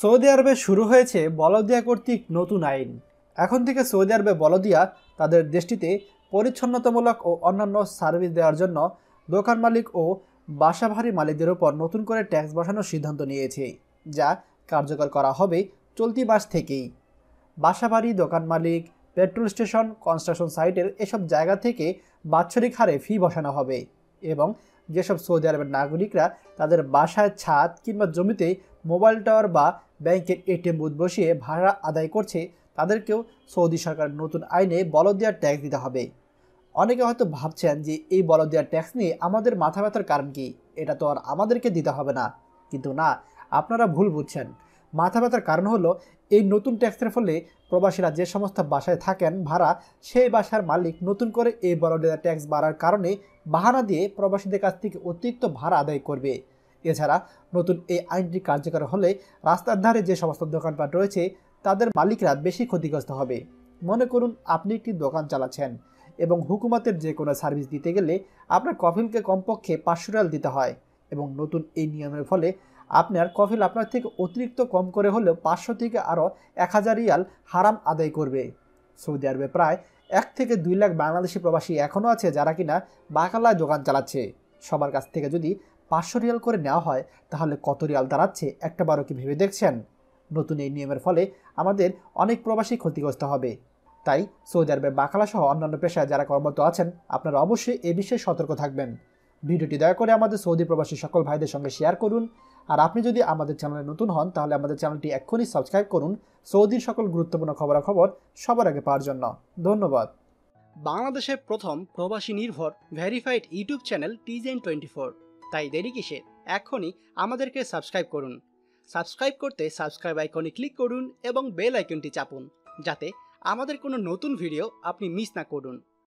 Saudi আরবে শুরু হয়েছে বলদিয়া কর্তৃক নতুন আইন এখন থেকে সৌদি আরবে বলদিয়া তাদের দেশটিতে পরিচ্ছন্নতামূলক ও অন্যান্য সার্ভিস দেওয়ার জন্য দোকান মালিক ও বাসাভারী মালিকদের ওপর নতুন করে ট্যাক্স বসানোর সিদ্ধান্ত নিয়েছে যা কার্যকর করা হবে চলতি মাস থেকেই বাসাভারী দোকান মালিক পেট্রোল স্টেশন কনস্ট্রাকশন সাইটের এসব জায়গা থেকে বাৎসরিক হারে ফি বসানো হবে এবং যেসব সৌদি আরবের নাগরিকরা তাদের বাসায় ছাদ কিংবা জমিতে মোবাইল টাওয়ার বা ব্যাংকের এটিএম বুথ বসিয়ে ভাড়া আদায় করছে তাদেরকেও সৌদি সরকার নতুন আইনে বলদেয়ার ট্যাক্স দিতে হবে অনেকে হয়তো ভাবছেন যে এই বলদেয়ার ট্যাক্স নিয়ে আমাদের মাথা ব্যথার কারণ কি এটা তো আর আমাদেরকে দিতে হবে না কিন্তু না আপনারা ভুল বুঝছেন মাথা ব্যথার কারণ হলো এই নতুন ট্যাক্সের ফলে প্রবাসীরা যে সমস্ত বাসায় থাকেন ভাড়া সেই বাসার মালিক নতুন করে এই বড়ডেলা ট্যাক্স বাড়ার কারণে বাহানা দিয়ে প্রবাসীদের কাছ থেকে অতিরিক্ত ভাড়া আদায় করবে এছাড়া নতুন এই আইনটি কার্যকর হলে রাস্তার ধারে যে সমস্ত দোকানপাট রয়েছে তাদের মালিকরা বেশি ক্ষতিগ্রস্ত হবে মনে করুন আপনি একটি দোকান চালাচ্ছেন এবং হুকুমাতের যে কোনো সার্ভিস দিতে গেলে আপনার কফিলকে কমপক্ষে পাঁচশো রিয়াল দিতে হয় এবং নতুন এই নিয়মের ফলে আপনার কফিল আপনার থেকে অতিরিক্ত কম করে হলেও পাঁচশো থেকে আরও এক হাজার রিয়াল হারাম আদায় করবে সৌদি আরবে প্রায় এক থেকে দুই লাখ বাংলাদেশি প্রবাসী এখনও আছে যারা কিনা বাকালায় দোকান চালাচ্ছে সবার কাছ থেকে যদি পাঁচশো রিয়াল করে নেওয়া হয় তাহলে কত রিয়াল দাঁড়াচ্ছে একটা বারো কি ভেবে দেখছেন নতুন এই নিয়মের ফলে আমাদের অনেক প্রবাসী ক্ষতিগ্রস্ত হবে তাই সৌদি আরবে বাকালা সহ অন্যান্য পেশায় যারা কর্মরত আছেন আপনারা অবশ্যই এ বিষয়ে সতর্ক থাকবেন ভিডিওটি দয়া করে আমাদের সৌদি প্রবাসী সকল ভাইদের সঙ্গে শেয়ার করুন আর আপনি যদি আমাদের চ্যানেলে নতুন হন তাহলে আমাদের চ্যানেলটি এক্ষুনি সাবস্ক্রাইব করুন সৌদির সকল গুরুত্বপূর্ণ খবরাখবর সবার আগে পাওয়ার জন্য ধন্যবাদ বাংলাদেশের প্রথম প্রবাসী নির্ভর ভেরিফাইড ইউটিউব চ্যানেল টিজেন টোয়েন্টি ফোর তাই দেরি কিসে এখনই আমাদেরকে সাবস্ক্রাইব করুন সাবস্ক্রাইব করতে সাবস্ক্রাইব আইকনে ক্লিক করুন এবং বেল আইকনটি চাপুন যাতে আমাদের কোনো নতুন ভিডিও আপনি মিস না করুন